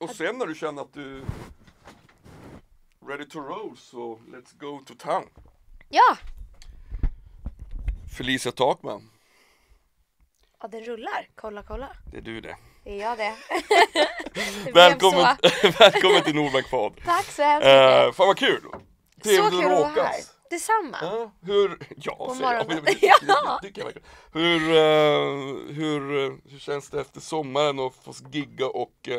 Och sen när du känner att du ready to roll så let's go to town. Ja! Felicia Takman. Ja, den rullar. Kolla, kolla. Det är du det. Det är jag det. det välkommen, välkommen till Nordbank Fad! Tack så hemskt eh, mycket. Uh, fan vad kul. Trevligt att vara här. Detsamma! Ja, hur, ja, säger jag, men, ja. Det, det, hur, uh, hur, eh, hur känns det efter sommaren att få gigga och uh,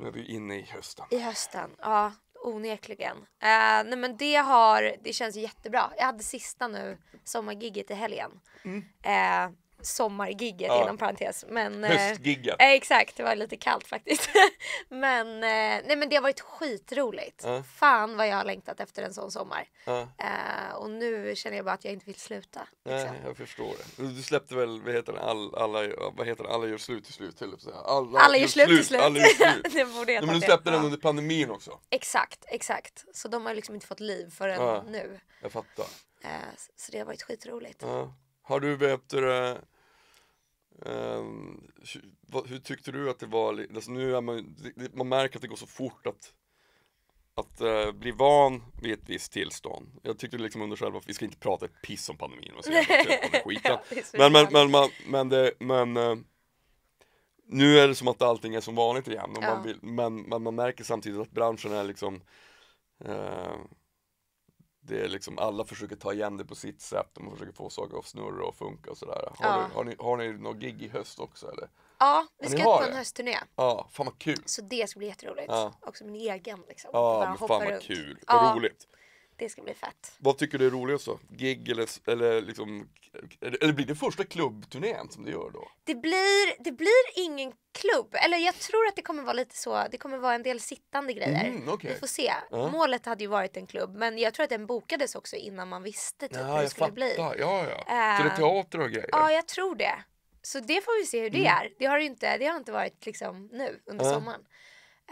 nu är vi inne i hösten. I hösten, ja onekligen. Uh, nej men det har, det känns jättebra. Jag hade sista nu, sommargigget i helgen. Mm. Uh, sommargigget ja. inom parentes. Men, eh, Höstgigget. Eh, exakt, det var lite kallt faktiskt. men, eh, nej, men det har varit skitroligt. Ja. Fan vad jag har längtat efter en sån sommar. Ja. Eh, och nu känner jag bara att jag inte vill sluta. Liksom. Nej, jag förstår det. Du släppte väl, vad heter det, all, alla, vad heter det, alla gör slut till slut, till alla, alla gör slut till slut. slut. det borde jag nej, men du släppte det. den under pandemin också. Exakt, exakt. Så de har liksom inte fått liv förrän nu. Jag fattar. Eh, så det har varit skitroligt. Ja. Har du, vet du, um, hur tyckte du att det var, alltså nu är man, man märker att det går så fort att att uh, bli van vid ett visst tillstånd. Jag tyckte liksom under själva, vi ska inte prata ett piss om pandemin, och skiten. men, men, men, man, men, det, men uh, nu är det som att allting är som vanligt igen. Och ja. man vill, men, men, man märker samtidigt att branschen är liksom uh, det är liksom alla försöker ta igen det på sitt sätt. och man försöker få saker att snurra och funka och sådär. Har, ja. du, har, ni, har ni någon gig i höst också eller? Ja, vi ska på en höstturné. Ja, fan vad kul. Så det ska bli jätteroligt. Ja. Också min egen liksom. Ja, men fan vad runt. kul. Vad ja. roligt. Det ska bli fett. Vad tycker du är roligast då? Gig eller, eller liksom, eller blir det första klubbturnén som du gör då? Det blir, det blir ingen klubb, eller jag tror att det kommer vara lite så, det kommer vara en del sittande grejer. Mm, okay. Vi får se. Uh. Målet hade ju varit en klubb, men jag tror att den bokades också innan man visste typ ja, hur det skulle fattar. bli. Ja, ja. Uh, så det är eh, teater och grejer? Ja, jag tror det. Så det får vi se hur det mm. är. Det har, inte, det har inte varit liksom nu under uh. sommaren.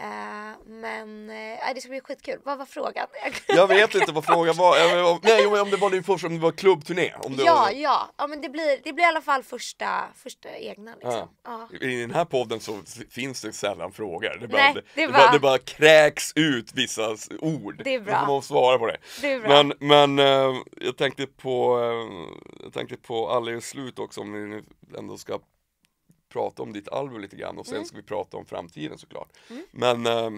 Eh, men uh, det ska bli skitkul. Vad var frågan? jag vet inte vad frågan var. Om, nej, om det var din första, om det var klubbturné? Om det ja, var... ja, ja, men det blir, det blir i alla fall första, första egna liksom. Ja. Ja. I den här podden så finns det sällan frågor. Det bara, nej, det, det, bara, det bara kräks ut vissa ord. Det är bra. man svara på det. det men, men uh, jag tänkte på, jag tänkte på Alla gör slut också om ni ändå ska prata om ditt album lite grann och sen mm. ska vi prata om framtiden såklart. Mm. Men eh,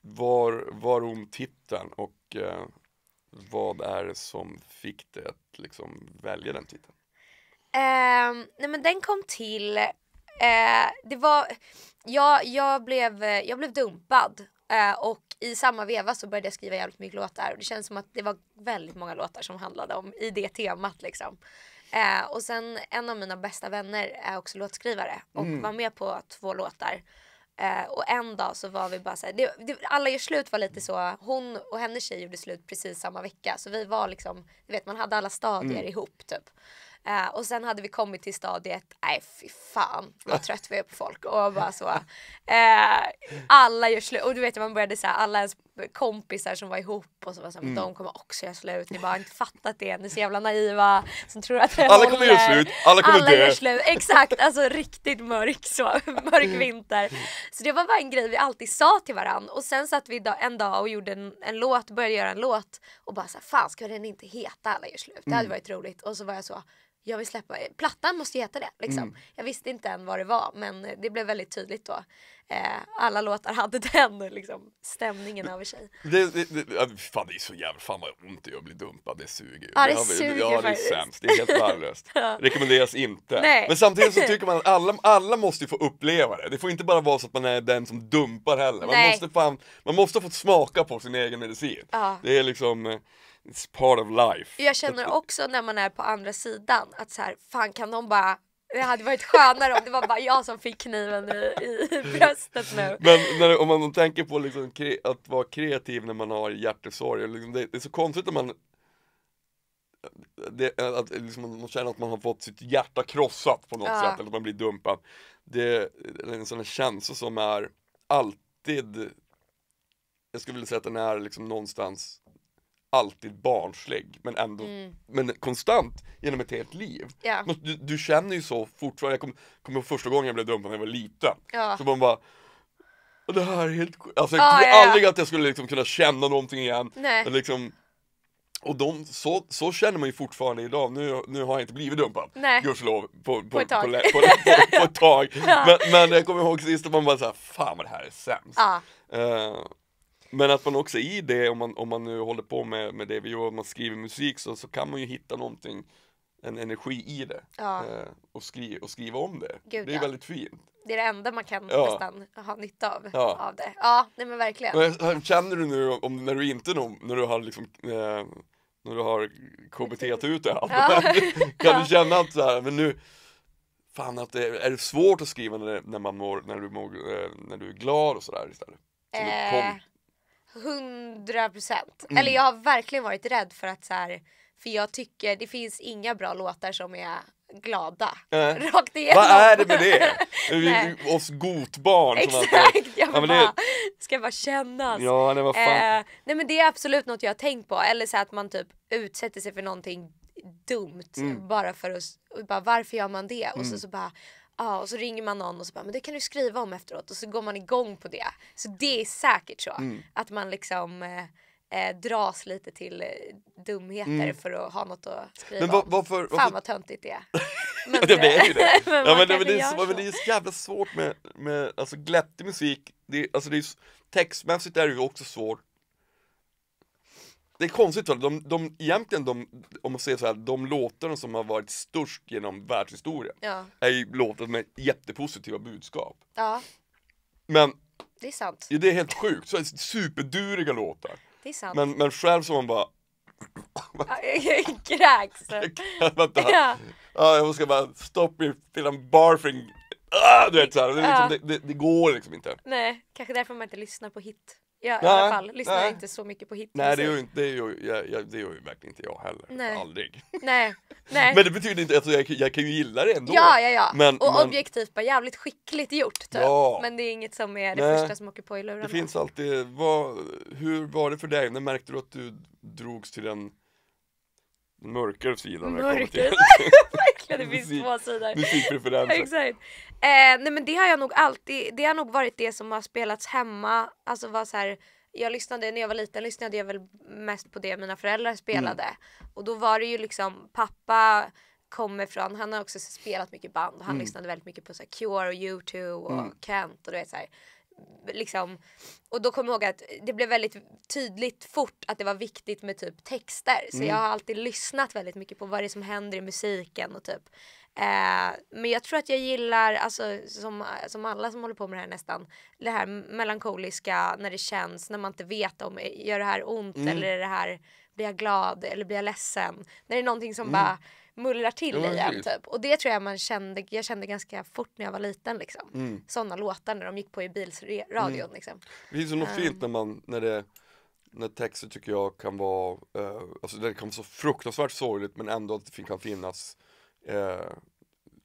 var, var om titeln och eh, vad är det som fick dig att liksom välja den titeln? Eh, nej men den kom till, eh, det var, jag, jag, blev, jag blev dumpad eh, och i samma veva så började jag skriva jävligt mycket låtar och det känns som att det var väldigt många låtar som handlade om i det temat liksom. Eh, och sen en av mina bästa vänner är också låtskrivare och mm. var med på två låtar. Eh, och en dag så var vi bara såhär, det, det, alla gör slut var lite så, hon och hennes tjej gjorde slut precis samma vecka så vi var liksom, du vet man hade alla stadier mm. ihop typ. Uh, och sen hade vi kommit till stadiet, nej fy fan vad ah. trött vi är på folk och bara så. Uh, alla gör slut och du vet man började såhär, alla ens kompisar som var ihop och så var så här, mm. de kommer också göra slut. Ni bara har inte fattat det, ni är så jävla naiva som tror att det Alla kommer göra slut, alla kommer alla dö. slut. Exakt, alltså riktigt mörk så, mörk vinter. Så det var bara en grej vi alltid sa till varandra och sen satt vi en dag och gjorde en, en låt, började göra en låt och bara såhär, fan ska den inte heta Alla gör slut? Det hade mm. varit roligt och så var jag så jag vill släppa, plattan måste heta det liksom. Mm. Jag visste inte än vad det var men det blev väldigt tydligt då Eh, alla låtar hade den liksom, stämningen över sig. Det, det, det, fan, det är så jävla, fan vad ont det gör att bli dumpad, det suger Ja det, det suger ja, det är sämst, det är helt värdelöst. ja. Rekommenderas inte. Nej. Men samtidigt så tycker man att alla, alla måste ju få uppleva det, det får inte bara vara så att man är den som dumpar heller. Man, måste, fan, man måste få smaka på sin egen medicin. Ja. Det är liksom eh, It's part of life. Jag känner också när man är på andra sidan att så här, fan kan de bara det hade varit skönare om det var bara jag som fick kniven i, i bröstet nu. Men när, om man tänker på liksom kre, att vara kreativ när man har hjärtesorg, liksom det, det, är så konstigt när man det, att liksom man känner att man har fått sitt hjärta krossat på något ja. sätt, eller att man blir dumpad. Det är en sån känsla som är alltid, jag skulle vilja säga att den är liksom någonstans alltid barnslig men ändå mm. men konstant genom ett helt liv. Yeah. Du, du, känner ju så fortfarande, jag kommer kom ihåg första gången jag blev dumpad när jag var liten. Ja. Så man bara det här är helt Alltså jag ah, trodde ja, aldrig ja. att jag skulle liksom kunna känna någonting igen. Nej. liksom, och de, så, så känner man ju fortfarande idag, nu, nu har jag inte blivit dumpad gudskelov på, på, på, ett tag. På, på, på, på ett tag. Men, men jag kommer ihåg sist man bara såhär, fan vad det här är sämst. Ah. Uh, men att man också i det, om man, om man nu håller på med, med det vi gör, om man skriver musik så, så kan man ju hitta någonting, en energi i det. Ja. Eh, och, skri, och skriva om det. Gud, det är ja. väldigt fint. Det är det enda man kan ja. nästan ha nytta av, ja. av det. Ja, nej men verkligen. Men, eh, känner du nu, om, när du inte, när du har liksom eh, när du har KBT ut det här. kan du känna att så här, men nu Fan att det, är svårt att skriva när, när man mår, när du mår, eh, när du är glad och sådär istället? Så eh, Hundra procent. Mm. Eller jag har verkligen varit rädd för att så här, för jag tycker det finns inga bra låtar som är glada äh. rakt igenom. Vad är det med det? Vi, oss gotbarn Exakt, som alltid... ja, det... ska bara kännas. Ja, nej, vad fan. Eh, nej men det är absolut något jag har tänkt på eller så att man typ utsätter sig för någonting dumt mm. bara för att bara varför gör man det? Och mm. så, så bara Ja, och så ringer man någon och så bara, men det kan du skriva om efteråt och så går man igång på det. Så det är säkert så mm. att man liksom eh, eh dras lite till eh, dumheter mm. för att ha något att skriva men var, om. Varför, varför... Fan vad töntigt det är. Men, det är ju det. men, ja, men, men, det är, men det är så jävla svårt med, med alltså glättig musik, det, alltså det är, textmässigt är det ju också svårt det är konstigt för de, de, egentligen de, om man säger så här, de låtarna som har varit störst genom världshistorien ja. är ju låtar med jättepositiva budskap. Ja. Men Det är sant. Det är helt sjukt, så är superduriga låtar. Det är sant. Men, men själv så man bara Kräks! Vänta! Ja. Ah, jag ska bara stop me till en barfing! Ah, du vet såhär, det, liksom, det, det, det, går liksom inte. Nej, kanske därför man inte lyssnar på hit. Ja nej, I alla fall lyssnar nej. inte så mycket på hiphop. Nej det gör, inte, det, gör, jag, jag, det gör ju verkligen inte jag heller. Nej. Aldrig. Nej. nej. Men det betyder inte, alltså, jag, jag kan ju gilla det ändå. Ja, ja, ja. Men, och men... objektivt bara jävligt skickligt gjort typ. Ja. Men det är inget som är det nej. första som åker på i lurarna. Det finns alltid, vad, hur var det för dig? När märkte du att du drogs till den mörkare sida Mörker? Verkligen, det finns Musik, två sidor. Musikpreferenser. Exakt. Eh, nej men det har jag nog alltid, det har nog varit det som har spelats hemma. Alltså var så här, jag lyssnade när jag var liten lyssnade jag väl mest på det mina föräldrar spelade. Mm. Och då var det ju liksom pappa kommer från, han har också spelat mycket band och han mm. lyssnade väldigt mycket på så här, Cure och U2 och mm. Kent och du vet så här liksom, och då kommer jag ihåg att det blev väldigt tydligt fort att det var viktigt med typ texter. Så mm. jag har alltid lyssnat väldigt mycket på vad det är som händer i musiken och typ. Eh, men jag tror att jag gillar, alltså som, som alla som håller på med det här nästan, det här melankoliska när det känns, när man inte vet om, gör det här ont mm. eller är det här blir jag glad eller blir jag ledsen? När det är någonting som mm. bara mullrar till ja, i en typ. Och det tror jag man kände, jag kände ganska fort när jag var liten liksom. Mm. Sådana låtar när de gick på i bilradion mm. liksom. Det finns ju något um. fint ehm. när man, när det när texter tycker jag kan vara, eh, alltså det kan vara så fruktansvärt sorgligt men ändå att det kan finnas eh,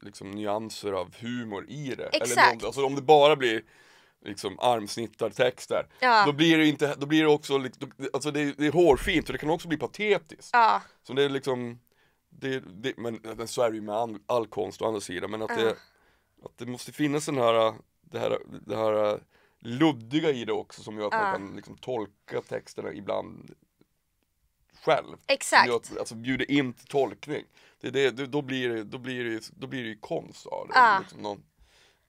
liksom nyanser av humor i det. Exakt. Eller någon, alltså om det bara blir liksom armsnittartexter. Ja. Då blir det inte, då blir det också, alltså det, det är hårfint och det kan också bli patetiskt. Ja. Så det är liksom, det, det, men, men så är det ju med all, all konst å andra sidan, men att, ja. det, att det måste finnas den här, det här, det här luddiga i det också som gör att man kan liksom tolka texterna ibland själv. Exakt. Att, alltså bjuder in till tolkning. Det, det, då, blir det, då, blir det, då blir det ju konst av det. Liksom någon,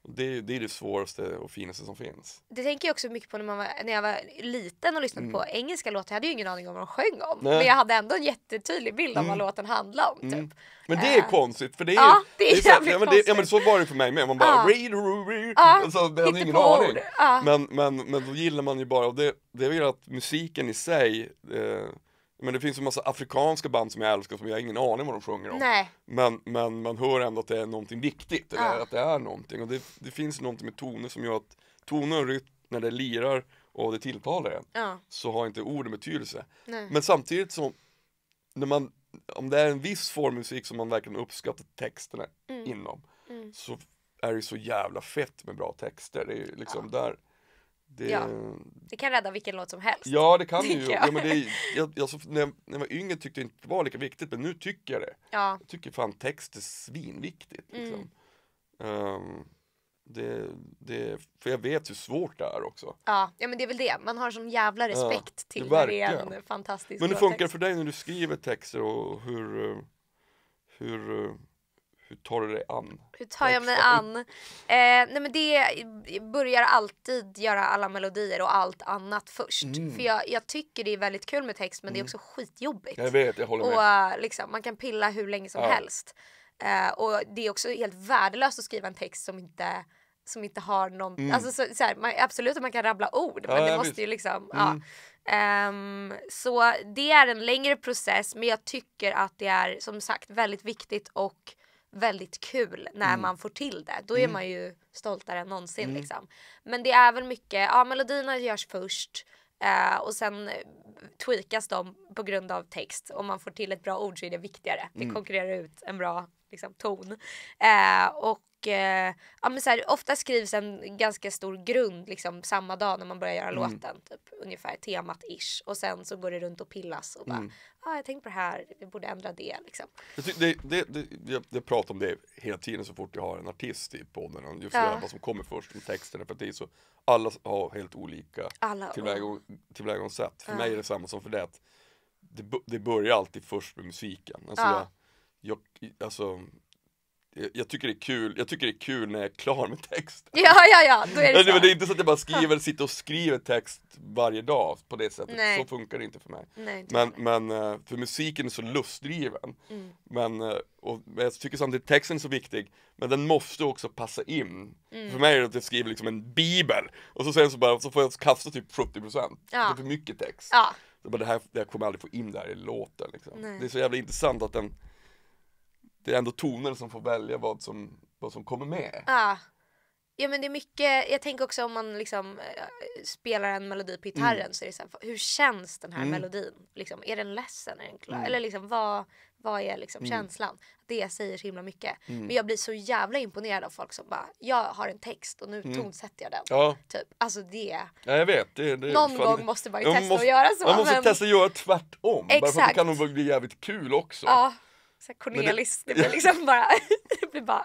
det, det är det svåraste och finaste som finns. Det tänker jag också mycket på när, man var, när jag var liten och lyssnade mm. på engelska låtar. Jag hade ju ingen aning om vad de sjöng om. Nej. Men jag hade ändå en jättetydlig bild av vad mm. låten handlade om. Mm. Typ. Mm. Men det är uh. konstigt för det är, ja, det är, det är så, jävligt ja, men det, ja, men så var det för mig med. Man bara ja. read, read, ja. Alltså, jag hade ingen aning. Men, men, men då gillar man ju bara, och det, det är väl att musiken i sig eh, men det finns en massa afrikanska band som jag älskar som jag har ingen aning om vad de sjunger om. Nej. Men, men man hör ändå att det är någonting viktigt, eller ja. att det är någonting. Och det, det finns någonting med toner som gör att toner och rytm, när det lirar och det tilltalar en, ja. så har inte orden betydelse. Nej. Men samtidigt så, när man, om det är en viss form musik som man verkligen uppskattar texterna mm. inom, mm. så är det så jävla fett med bra texter. Det är liksom ja. där det... Ja, det kan rädda vilken låt som helst. Ja, det kan det ju. Ja, men det är, jag, jag, när, jag, när jag var yngre tyckte jag inte det var lika viktigt, men nu tycker jag det. Ja. Jag tycker fan text är svinviktigt. Mm. Liksom. Mm. Um, det, det, för jag vet hur svårt det är också. Ja, ja men det är väl det. Man har sån jävla respekt ja, till när det är en fantastisk Men hur funkar det för dig när du skriver texter och hur, hur hur tar du dig an? Hur tar jag mig an? Eh, nej men det jag börjar alltid göra alla melodier och allt annat först. Mm. För jag, jag, tycker det är väldigt kul med text men mm. det är mm. också skitjobbigt. Jag vet, jag håller med. Och eh, liksom, man kan pilla hur länge som ja. helst. Eh, och det är också helt värdelöst att skriva en text som inte som inte har någon, mm. alltså så, så här, man, absolut att man kan rabbla ord ja, men det måste vet. ju liksom, mm. ja. Um, så det är en längre process men jag tycker att det är som sagt väldigt viktigt och väldigt kul när mm. man får till det. Då är mm. man ju stoltare än någonsin mm. liksom. Men det är väl mycket, ja melodierna görs först eh, och sen eh, tweakas de på grund av text. Om man får till ett bra ord så är det viktigare. Det mm. konkurrerar ut en bra liksom, ton. Eh, och eh, ja, men så här, ofta skrivs en ganska stor grund liksom, samma dag när man börjar göra mm. låten. Typ, ungefär temat ish. Och sen så går det runt och pillas och bara, mm. ah, jag tänkte på det här, vi borde ändra det. Liksom. Det, det, det, jag, jag pratar om det hela tiden så fort jag har en artist i podden. Just ja. vad som kommer först med texterna. För att det är så, alla har helt olika alla, tillvägång, tillvägagångssätt. För ja. mig är det samma som för det att det, börjar alltid först med musiken. Alltså, ja. jag, jag, alltså jag tycker, det är kul, jag tycker det är kul när jag är klar med texten. Ja, ja, ja, då är det så. Det är inte så att jag bara skriver, sitter och skriver text varje dag på det sättet. Nej. Så funkar det inte för mig. Nej, men, men eh, för musiken är så lustdriven. Mm. Men eh, och jag tycker samtidigt texten är så viktig, men den måste också passa in. Mm. För mig är det att jag skriver liksom en bibel och så sen så bara, så får jag kasta typ 70% ja. Det är för mycket text. Ja. Så bara, det, här, det här kommer jag aldrig få in där i låten liksom. Det är så jävla intressant att den det är ändå tonen som får välja vad som, vad som kommer med. Ja. Ja men det är mycket, jag tänker också om man liksom eh, spelar en melodi på gitarren mm. så är det så här, hur känns den här mm. melodin? Liksom, är den ledsen? Är den glad? Mm. Eller liksom vad, vad är liksom mm. känslan? Det säger så himla mycket. Mm. Men jag blir så jävla imponerad av folk som bara, jag har en text och nu mm. tonsätter jag den. Ja. Typ. Alltså det. Ja jag vet. Det, det, någon fan, gång måste man ju testa att göra så. Man måste men... testa att göra tvärtom. Exakt. Bara för att det kan nog bli jävligt kul också. Ja. Så Cornelis, det, det blir liksom bara... det blir bara...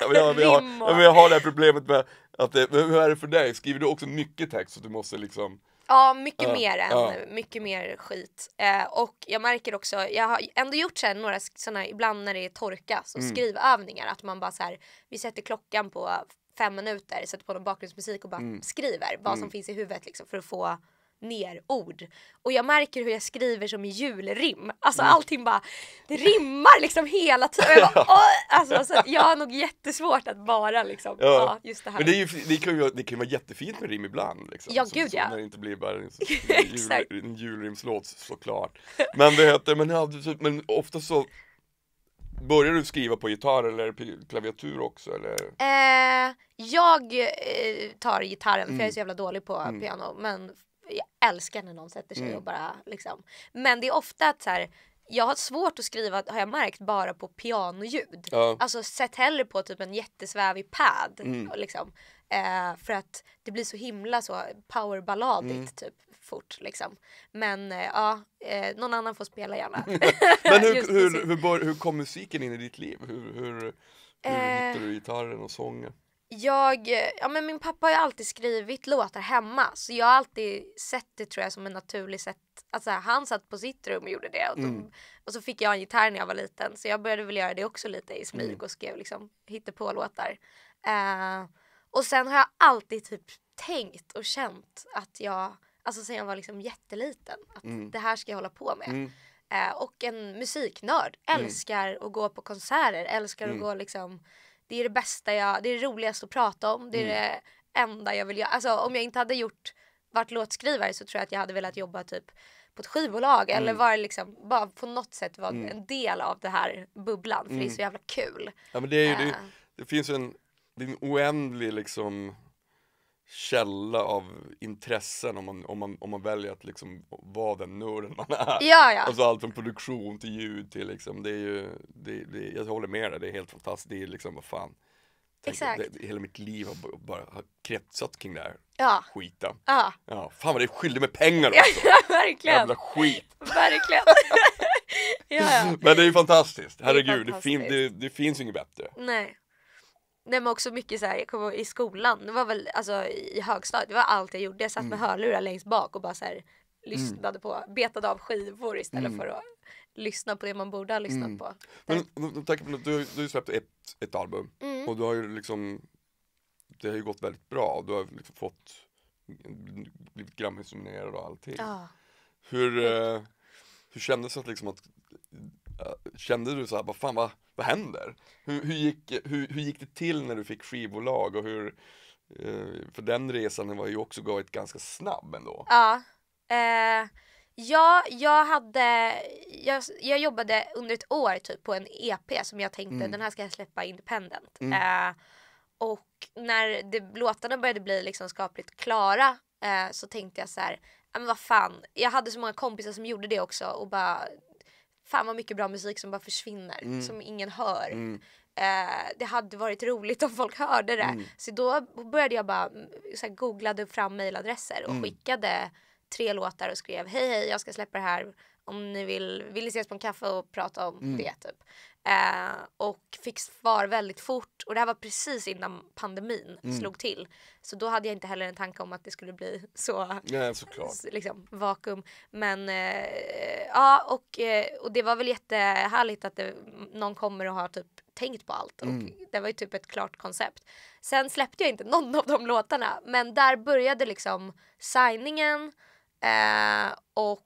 Ja, men jag, men jag, har, men jag har det här problemet med att det, hur är det för dig? Skriver du också mycket text så du måste liksom Ja, mycket uh, mer än, uh. mycket mer skit. Eh, och jag märker också, jag har ändå gjort såhär några sådana, ibland när det är torka, så mm. skrivövningar att man bara såhär, vi sätter klockan på fem minuter, sätter på någon bakgrundsmusik och bara mm. skriver vad mm. som finns i huvudet liksom för att få ner ord. Och jag märker hur jag skriver som i julrim. Alltså mm. allting bara, det rimmar liksom hela tiden. Jag, bara, alltså, så jag har nog jättesvårt att bara liksom, ja. ja just det här. Men det, är ju, det, kan ju, det kan ju vara jättefint med rim ibland. Liksom. Ja, som, gud ja. När det inte blir bara en, jul, en julrimslåt såklart. Men, det men, typ, men ofta så Börjar du skriva på gitarr eller klaviatur också? Eller? Eh, jag eh, tar gitarren för jag är så mm. jävla dålig på mm. piano men jag älskar när någon sätter sig mm. och bara liksom. Men det är ofta att så här, jag har svårt att skriva, har jag märkt, bara på pianoljud. Ja. Alltså sätt hellre på typ en jättesvävig pad. Mm. Liksom. Eh, för att det blir så himla så powerballadigt mm. typ fort liksom. Men eh, ja, eh, någon annan får spela gärna. Men hur, hur, hur, hur, kom musiken in i ditt liv? Hur, hur, hur hittade eh. du gitarren och sången? jag, ja men min pappa har ju alltid skrivit låtar hemma så jag har alltid sett det tror jag som en naturlig sätt. Alltså han satt på sitt rum och gjorde det och, då, mm. och så fick jag en gitarr när jag var liten så jag började väl göra det också lite i smyg mm. och skrev liksom på låtar uh, och sen har jag alltid typ tänkt och känt att jag, alltså sen jag var liksom jätteliten, att mm. det här ska jag hålla på med. Mm. Uh, och en musiknörd, mm. älskar att gå på konserter, älskar att mm. gå liksom det är det bästa jag, det är det roligaste att prata om, det är mm. det enda jag vill göra. Alltså om jag inte hade gjort, varit låtskrivare så tror jag att jag hade velat jobba typ på ett skivbolag mm. eller var liksom, bara på något sätt vara mm. en del av det här bubblan för det är mm. så jävla kul. Ja men det är ju, det, eh. det finns en, det är en oändlig liksom källa av intressen om man, om man, om man väljer att liksom vara den nörden man är. Ja, ja. Alltså allt från produktion till ljud till liksom, det är ju, det, det, jag håller med dig, det är helt fantastiskt, det är liksom vad fan. Exakt. Det, hela mitt liv har bara har kretsat kring det här ja. skiten. Ja. ja. Fan vad det skyldig med pengar också. Ja, verkligen. Jävla skit. Verkligen. ja, ja. Men det är ju fantastiskt, herregud, det, det, fin, det, det finns ju inget bättre. Nej. Nej men också mycket såhär, jag kommer i skolan, det var väl alltså i högstadiet, det var allt jag gjorde. Jag satt med mm. hörlurar längst bak och bara såhär mm. lyssnade mm. på, betade av skivor istället mm. för att lyssna på det man borde ha lyssnat mm. på. Men med tanke på att du, du har släppt ett, ett album mm. och du har ju liksom Det har ju gått väldigt bra, och du har liksom fått blivit Grammisnominerad och allting. Ja. Hur, eh, hur kändes det liksom att eh, Kände du såhär, vad fan vad vad händer? Hur, hur, gick, hur, hur gick det till när du fick skivbolag och hur, eh, för den resan var ju också varit ganska snabb ändå. Ja. Eh, ja, jag hade, jag, jag jobbade under ett år typ på en EP som jag tänkte mm. den här ska jag släppa independent. Mm. Eh, och när det, låtarna började bli liksom skapligt klara eh, så tänkte jag så här, men vad fan, jag hade så många kompisar som gjorde det också och bara fan vad mycket bra musik som bara försvinner, mm. som ingen hör. Mm. Eh, det hade varit roligt om folk hörde det. Mm. Så då började jag bara mm, så här, googlade fram mejladresser och mm. skickade tre låtar och skrev hej hej jag ska släppa det här om ni vill, vill ni ses på en kaffe och prata om mm. det typ. Eh, och fick svar väldigt fort och det här var precis innan pandemin mm. slog till. Så då hade jag inte heller en tanke om att det skulle bli så Nej, såklart. Liksom, vakuum. Men eh, ja och, eh, och det var väl jättehärligt att det, någon kommer och har typ tänkt på allt och mm. det var ju typ ett klart koncept. Sen släppte jag inte någon av de låtarna men där började liksom signingen eh, och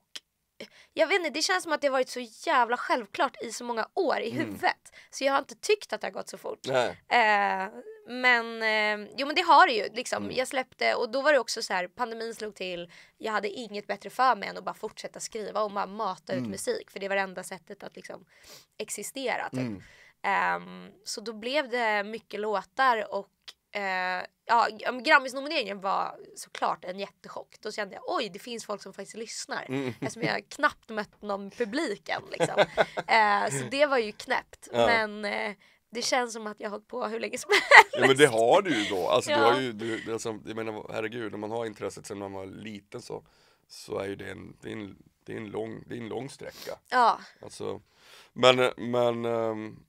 jag vet inte, det känns som att det varit så jävla självklart i så många år i mm. huvudet. Så jag har inte tyckt att det har gått så fort. Eh, men eh, jo men det har det ju liksom. Mm. Jag släppte och då var det också så här pandemin slog till. Jag hade inget bättre för mig än att bara fortsätta skriva och bara mata ut mm. musik för det var det enda sättet att liksom existera typ. Um, så då blev det mycket låtar och eh, ja, grammis var såklart en jättechock. Då kände jag oj, det finns folk som faktiskt lyssnar. Mm. Eftersom jag knappt mött någon publik än. Liksom. eh, så det var ju knäppt. Ja. Men eh, det känns som att jag har hållit på hur länge som helst. Ja, men det har du ju då. Alltså, ja. du har ju, du, alltså, jag menar, herregud, om man har intresset sedan man var liten så, så är ju det en, det är en, det är en, lång, det är en lång sträcka. Ja. Alltså, men, eh, men um,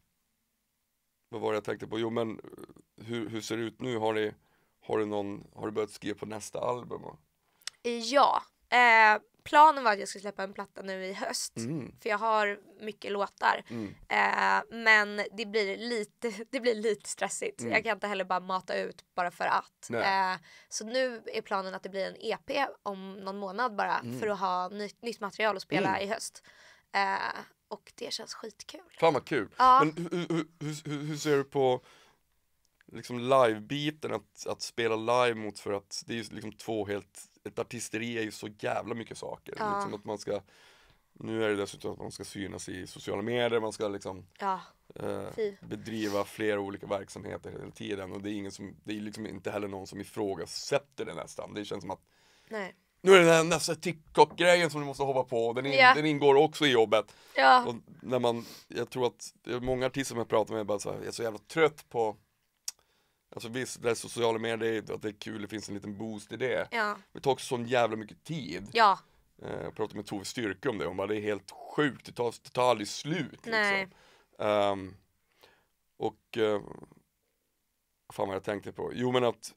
vad var det jag tänkte på? Jo men eh, hur, hur ser det ut nu? Har, ni, har, du någon, har du börjat skriva på nästa album? Ja, eh, planen var att jag skulle släppa en platta nu i höst. Mm. För jag har mycket låtar. Mm. Eh, men det blir lite, det blir lite stressigt. Mm. Jag kan inte heller bara mata ut bara för att. Eh, så nu är planen att det blir en EP om någon månad bara. Mm. För att ha ny, nytt material att spela mm. i höst. Eh, och det känns skitkul. Fan vad kul! Ja. Men hur, hur, hur, hur ser du på liksom live-biten, att, att spela live mot för att det är liksom två helt, ett artisteri är ju så jävla mycket saker. Ja. Liksom att man ska, nu är det dessutom att man ska synas i sociala medier, man ska liksom ja. eh, bedriva flera olika verksamheter hela tiden och det är ingen som, det är liksom inte heller någon som ifrågasätter det nästan. Det känns som att Nej nu är det den här nästa TikTok-grejen som du måste hoppa på, den, in, yeah. den ingår också i jobbet. Ja. Och när man, jag tror att det är många artister som jag pratar med bara så här, jag är så jävla trött på Alltså visst, det är sociala medier, att det är kul, det finns en liten boost i det. Ja. Men det tar också sån jävla mycket tid. Ja. Eh, jag pratade med Tove Styrke om det, hon bara det är helt sjukt, det tar, det tar aldrig slut. Liksom. Nej. Liksom. Um, och, uh, fan vad jag tänkte på, jo men att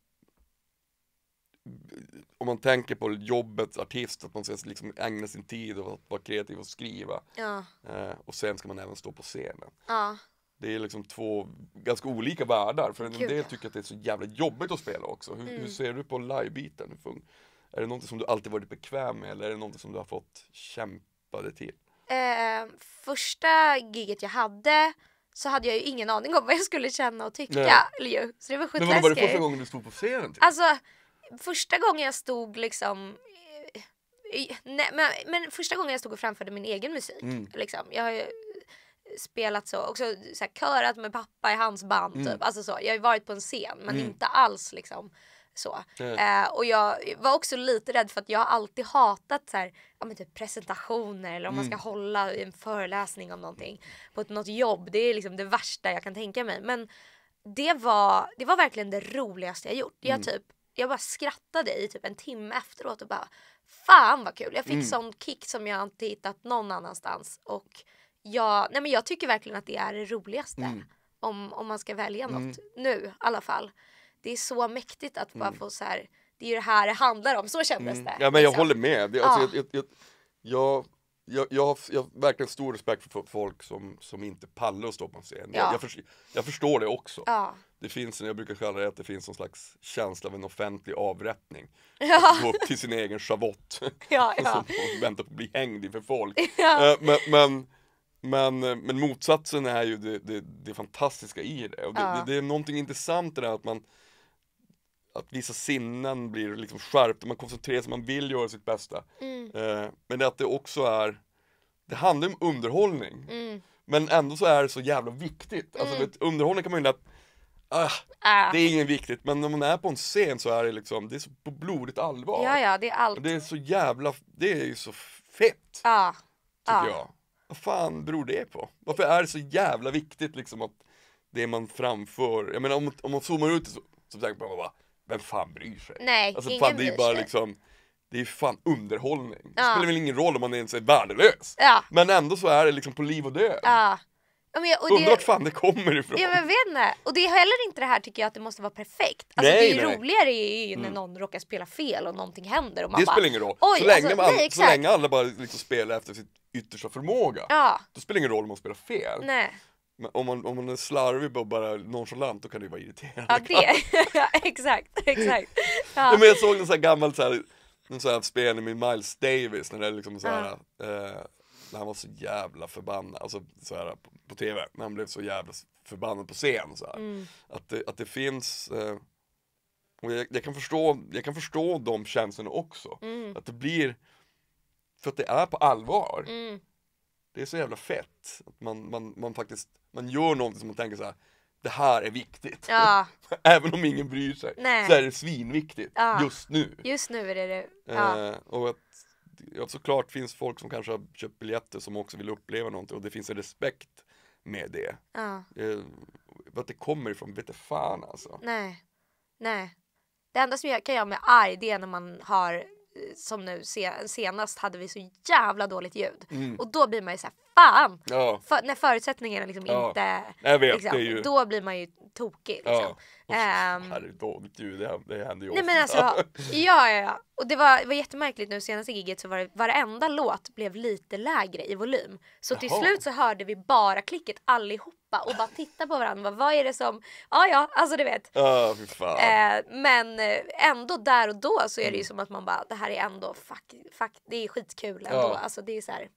om man tänker på jobbets artist, att man ska liksom ägna sin tid åt att vara kreativ och skriva. Ja. Eh, och sen ska man även stå på scenen. Ja. Det är liksom två ganska olika världar, för en Gud, del ja. tycker att det är så jävla jobbigt att spela också. Hur, mm. hur ser du på live livebiten? Är det något som du alltid varit bekväm med eller är det något som du har fått kämpa dig till? Eh, första giget jag hade så hade jag ju ingen aning om vad jag skulle känna och tycka. Nej. Så det var skitläskigt. Men var det första gången du stod på scenen? Typ? Alltså, första gången jag stod liksom Nej, men, men första gången jag stod och framförde min egen musik. Mm. Liksom, jag har ju spelat så, också så här, körat med pappa i hans band. Mm. Typ. Alltså så, jag har ju varit på en scen men mm. inte alls liksom så. Mm. Eh, och jag var också lite rädd för att jag alltid hatat så här, ja, men typ presentationer eller om man ska mm. hålla en föreläsning om någonting på ett, något jobb. Det är liksom det värsta jag kan tänka mig. Men det var, det var verkligen det roligaste jag gjort. Jag mm. typ jag bara skrattade i typ en timme efteråt och bara fan vad kul. Jag fick mm. sån kick som jag inte hittat någon annanstans och jag, nej men jag tycker verkligen att det är det roligaste mm. om, om man ska välja något mm. nu i alla fall. Det är så mäktigt att bara mm. få så här, det är ju det här det handlar om, så kändes mm. det. Ja men jag liksom. håller med. Det, alltså, ja. jag, jag, jag, jag jag, jag, har, jag har verkligen stor respekt för folk som, som inte pallar att stå på en scen. Ja. Jag, jag, förstår, jag, förstår det också. Ja. Det finns, jag brukar kalla det att det finns någon slags känsla av en offentlig avrättning. Ja. Att gå till sin egen schavott ja, ja. och vänta på att bli hängd inför folk. Eh, men, men, men, men, motsatsen är ju det, det, det fantastiska i det. Och det, det, det är någonting intressant i det här att man att vissa sinnen blir liksom skärpta, man koncentrerar sig, man vill göra sitt bästa. Mm. Eh, men att det också är, det handlar om underhållning. Mm. Men ändå så är det så jävla viktigt. Alltså mm. vet, underhållning kan man ju att ah, ah. Det är inget viktigt men när man är på en scen så är det liksom, det är så på blodigt allvar. Ja, ja, det är allt. Det är så jävla, det är ju så fett. Ah. Tycker ah. jag. Vad fan beror det på? Varför är det så jävla viktigt liksom att det man framför, jag menar om, om man zoomar ut så, som sagt, bara, bara vem fan bryr sig? Nej, alltså, ingen fan, det är bara sig. liksom det är fan underhållning. Ja. Det spelar väl ingen roll om man ens är värdelös. Ja. Men ändå så är det liksom på liv och död. Ja. Ja, men, och Undrar vart fan det kommer ifrån. Ja, men vet inte. Och det är heller inte det här tycker jag att det måste vara perfekt. Alltså, nej, det är nej. roligare är ju när mm. någon mm. råkar spela fel och någonting händer. Och man det bara, spelar ingen roll. Oj, så, länge alltså, man, nej, så länge alla bara liksom spelar efter sin yttersta förmåga. Ja. Då spelar det ingen roll om man spelar fel. Nej. Men om man, om man är slarvig och bara nonchalant då kan det ju vara irriterande. Ja det, exakt, exakt. Ja. ja. men jag såg en sån här gammal så här, en sån här spelning med Miles Davis när det liksom så här, ja. eh, när han var så jävla förbannad, alltså så här på, på tv, när han blev så jävla förbannad på scen så mm. Att, det, att det finns eh, och jag, jag, kan förstå, jag kan förstå de känslorna också. Mm. Att det blir För att det är på allvar. Mm. Det är så jävla fett. Att man, man, man faktiskt man gör någonting som man tänker så här, det här är viktigt. Ja. Även om ingen bryr sig Nej. så är det svinviktigt ja. just nu. Just nu är det det. Ja. Eh, och att, ja, såklart finns folk som kanske har köpt biljetter som också vill uppleva någonting och det finns en respekt med det. Ja. Eh, vart det kommer ifrån vet fan alltså. Nej. Nej. Det enda som jag kan göra mig arg det är när man har som nu senast hade vi så jävla dåligt ljud. Mm. Och då blir man ju såhär, fan! Ja. För, när förutsättningarna liksom ja. inte... Jag vet, liksom, ju... Då blir man ju tokig. Liksom. Ja. Ehm. Herregud, gud, det, det händer ju ofta. men alltså, ja, ja, ja. Och det var, det var jättemärkligt nu senaste giget så var det varenda låt blev lite lägre i volym. Så till slut så hörde vi bara klicket allihopa och bara titta på varandra. Vad är det som, ja ja, alltså du vet. Oh, eh, men eh, ändå där och då så är det ju mm. som att man bara, det här är ändå, fuck, fuck det är skitkul ändå. Ja. Alltså det är så här.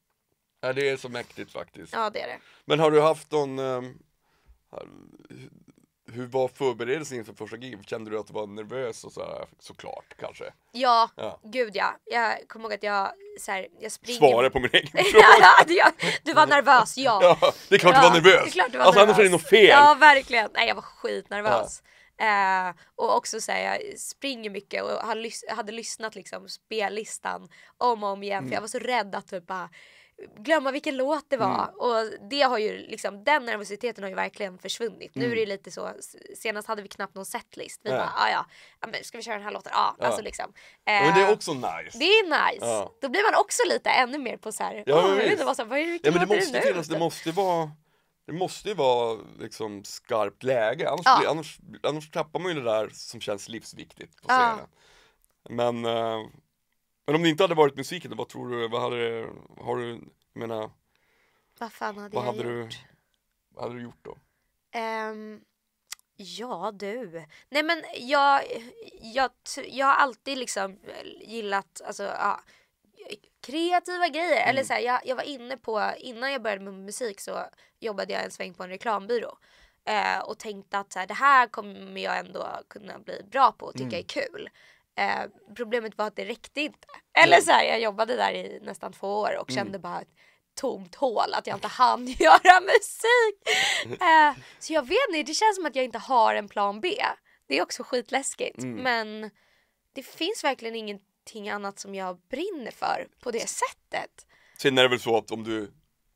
Ja det är så mäktigt faktiskt. Ja det är det. Men har du haft någon um, hur var förberedelsen inför första giget? Kände du att du var nervös och så här, såklart kanske? Ja, ja, gud ja. Jag kommer ihåg att jag så här, jag springer. Svara på min egen fråga. du var nervös, ja. ja det är klart ja, du var nervös. Det är klart du var alltså annars är det något fel. Ja, verkligen. Nej, jag var skitnervös. Ja. Uh, och också så jag springer mycket och hade lyssnat liksom spellistan om och om igen mm. för jag var så rädd att typ bara glömma vilken låt det var. Mm. Och det har ju liksom, den nervositeten har ju verkligen försvunnit. Mm. Nu är det mm. lite så, senast hade vi knappt någon setlist. Vi äh. bara, ah, ja, ska vi köra den här låten? Ja, ja. alltså liksom. Eh, men det är eh, också nice. Det är nice. Ja. Då blir man också lite ännu mer på så här, ja, oh, men, vad, så, vad är det, ja, men det måste det finnas, det typ. måste vara det måste ju vara liksom skarpt läge, annars, ja. blir, annars, annars tappar man ju det där som känns livsviktigt på scenen. Men eh, men om det inte hade varit musiken, vad tror du, vad hade har du, menar Vad fan hade vad jag hade gjort? Du, vad hade du gjort då? Um, ja du, nej men jag, jag, jag har alltid liksom eh, gillat, alltså ja, kreativa grejer. Mm. Eller så här, jag, jag var inne på, innan jag började med musik så jobbade jag en sväng på en reklambyrå. Eh, och tänkte att så här, det här kommer jag ändå kunna bli bra på och tycka mm. är kul. Eh, problemet var att det räckte inte. Mm. Eller så här, jag jobbade där i nästan två år och kände mm. bara ett tomt hål att jag inte hann göra musik. Eh, så jag vet inte, det känns som att jag inte har en plan B. Det är också skitläskigt mm. men det finns verkligen ingenting annat som jag brinner för på det sättet. Sen är det väl så att om du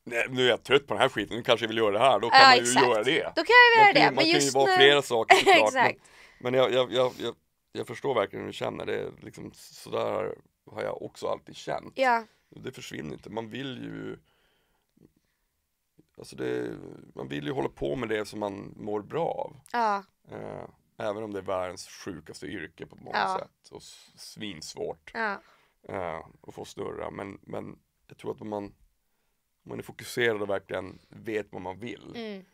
Nej, nu är jag trött på den här skiten, nu kanske jag vill göra det här, då kan ja, man ju exakt. göra det. Då kan jag göra man kan, det. Man men just kan ju vara nu... flera saker såklart. exakt. Men, men jag, jag, jag, jag förstår verkligen hur du känner. Det är liksom, sådär har jag också alltid känt. Ja. Det försvinner inte. Man vill ju Alltså det, man vill ju hålla på med det som man mår bra av. Ja. Eh, även om det är världens sjukaste yrke på många ja. sätt och svinsvårt ja. eh, att få snurra. Men, men jag tror att om man, om man är fokuserad och verkligen vet vad man vill mm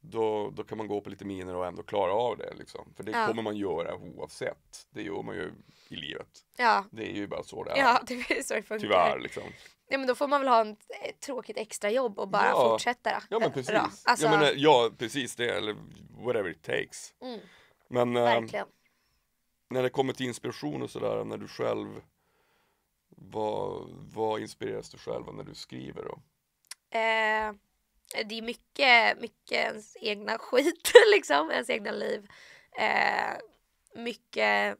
då, då kan man gå på lite miner och ändå klara av det. Liksom. För det ja. kommer man göra oavsett. Det gör man ju i livet. Ja. Det är ju bara så det är. Ja, det är så det funkar. Tyvärr liksom. Ja men då får man väl ha ett eh, tråkigt extrajobb och bara ja. fortsätta. Ja men precis. Alltså... Ja, men, ja precis det eller whatever it takes. Mm. Men eh, Verkligen. när det kommer till inspiration och sådär, när du själv vad, vad inspireras du själv av när du skriver då? Eh Eh, det är mycket, mycket ens egna skit liksom, ens egna liv. Eh, mycket,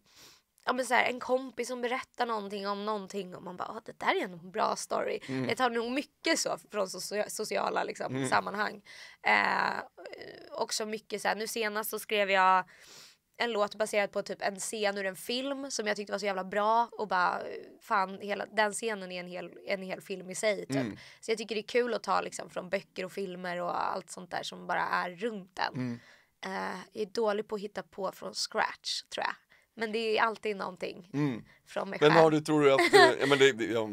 ja men så här, en kompis som berättar någonting om någonting och man bara, det där är en bra story. Mm. Jag tar nog mycket så från sociala liksom, mm. sammanhang. Eh, också mycket så här, nu senast så skrev jag en låt baserad på typ en scen ur en film som jag tyckte var så jävla bra och bara fan hela den scenen är en hel, en hel film i sig typ. Mm. Så jag tycker det är kul att ta liksom från böcker och filmer och allt sånt där som bara är runt den. Mm. Uh, jag är dålig på att hitta på från scratch tror jag. Men det är alltid någonting mm. från mig själv. Men har du, tror du att, eh, ja, men det, ja,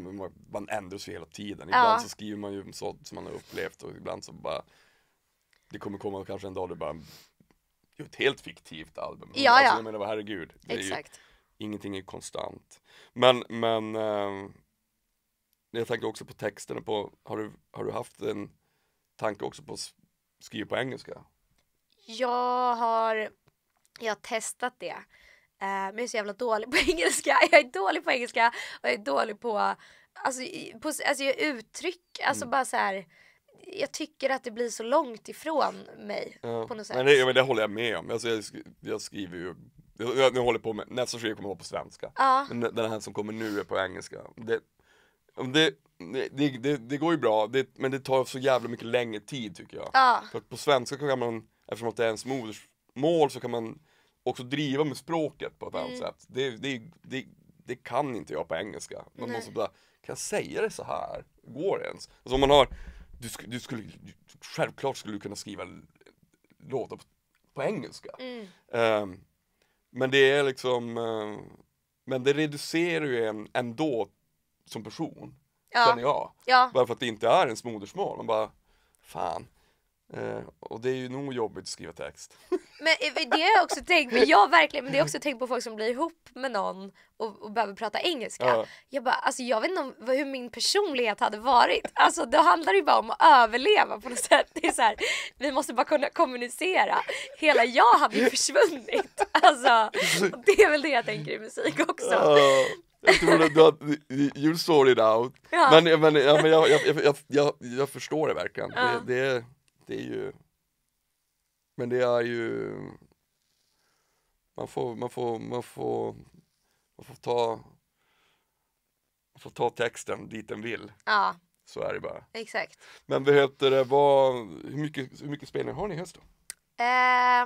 man ändras ju hela tiden. Ibland ja. så skriver man ju sånt som man har upplevt och ibland så bara det kommer komma kanske en dag det bara det är ett helt fiktivt album. Ja, alltså, ja. jag menar, herregud. Det Exakt. Är ju, ingenting är konstant. Men, men eh, jag tänker också på texten på, har du, har du haft en tanke också på att skriva på engelska? Jag har, jag har testat det. Ehm, men jag är så jävla dålig på engelska. Jag är dålig på engelska och jag är dålig på, alltså, på, alltså uttryck, alltså mm. bara så här jag tycker att det blir så långt ifrån mig ja. på något sätt. Nej, men det håller jag med om. Alltså, jag, jag skriver ju jag, jag, jag håller på med, nästa skiva kommer vara på svenska. Ja. Men den här som kommer nu är på engelska. Det, det, det, det, det går ju bra, men det tar så jävla mycket längre tid tycker jag. Ja. För på svenska kan man, eftersom att det är ens modersmål så kan man också driva med språket på ett mm. annat sätt. Det, det, det, det, kan inte jag på engelska. Man Nej. måste bara, kan jag säga det så här? Går det ens? Alltså om man har du, sk du skulle, du, självklart skulle du kunna skriva låtar på, på engelska. Mm. Um, men det är liksom, uh, men det reducerar ju en ändå som person, ja. känner jag. Ja. Bara för att det inte är ens modersmål. Man bara, fan. Eh, och det är ju nog jobbigt att skriva text. Men det har jag också tänkt på, jag verkligen, men det är också tänkt på folk som blir ihop med någon och, och behöver prata engelska. Ja. Jag bara, alltså jag vet inte om, hur min personlighet hade varit. Alltså då handlar det ju bara om att överleva på något sätt. Det är så här, vi måste bara kunna kommunicera. Hela jag hade ju försvunnit. Alltså, det är väl det jag tänker i musik också. Ja. you sort it out. Ja. Men, men, ja, men jag, jag, jag, jag, förstår det verkligen. Det, det det är ju... Men det är ju... Man får, man får, man får, man får ta... Man får ta texten dit den vill. Ja. Så är det bara. Exakt. Men vad heter det, vad, hur mycket, hur mycket spelningar har ni i höst då? Eh,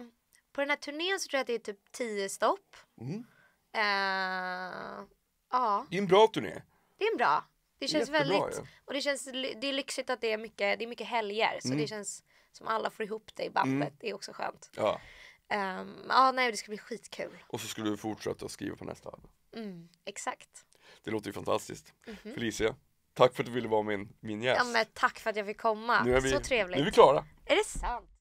på den här turnén så tror jag att det är typ 10 stopp. Mm. Eh, ja. Det är en bra turné. Det är en bra. Det känns Jättebra, väldigt, ja. och det känns, det är lyxigt att det är mycket, det är mycket helger så mm. det känns som alla får ihop det i mm. bandet. Mm. Det är också skönt. Ja. Um, ah, nej, det ska bli skitkul. Och så skulle du fortsätta skriva på nästa album. Mm, exakt. Det låter ju fantastiskt. Mm -hmm. Felicia, tack för att du ville vara min, min gäst. Ja, men tack för att jag fick komma. Nu är vi, Så trevligt. Nu är vi klara. Är det sant?